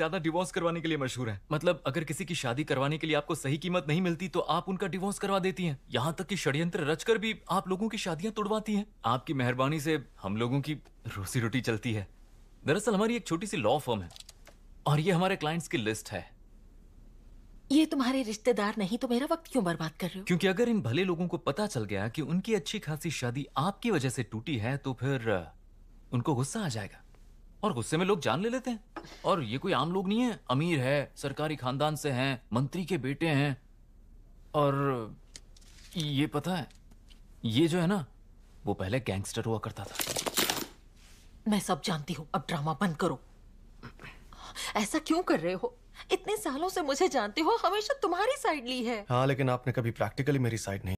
ज्यादा डिवोर्स करवाने के लिए मशहूर है मतलब अगर किसी की शादी करवाने के लिए आपको सही कीमत नहीं मिलती तो आप उनका डिवोर्स करवा देती हैं यहाँ तक कि षड्यंत्र रचकर भी आप लोगों की शादियाँ तोड़वाती हैं आपकी मेहरबानी से हम लोगों की रोसी रोटी चलती है दरअसल हमारी एक छोटी सी लॉ फर्म है और ये हमारे क्लाइंट्स की लिस्ट है ये तुम्हारे रिश्तेदार नहीं तो मेरा वक्त क्यों बर्बाद कर रहे हो क्योंकि अगर इन भले लोगों को पता चल गया कि उनकी अच्छी खासी शादी आपकी वजह से टूटी है तो फिर उनको गुस्सा आ जाएगा और गुस्से में लोग जान ले लेते हैं और ये कोई आम लोग नहीं है अमीर है सरकारी खानदान से हैं मंत्री के बेटे हैं और ये पता है ये जो है ना वो पहले गैंगस्टर हुआ करता था मैं सब जानती हूँ अब ड्रामा बंद करो ऐसा क्यों कर रहे हो इतने सालों से मुझे जानते हो हमेशा तुम्हारी साइड ली है हाँ लेकिन आपने कभी प्रैक्टिकली मेरी साइड नहीं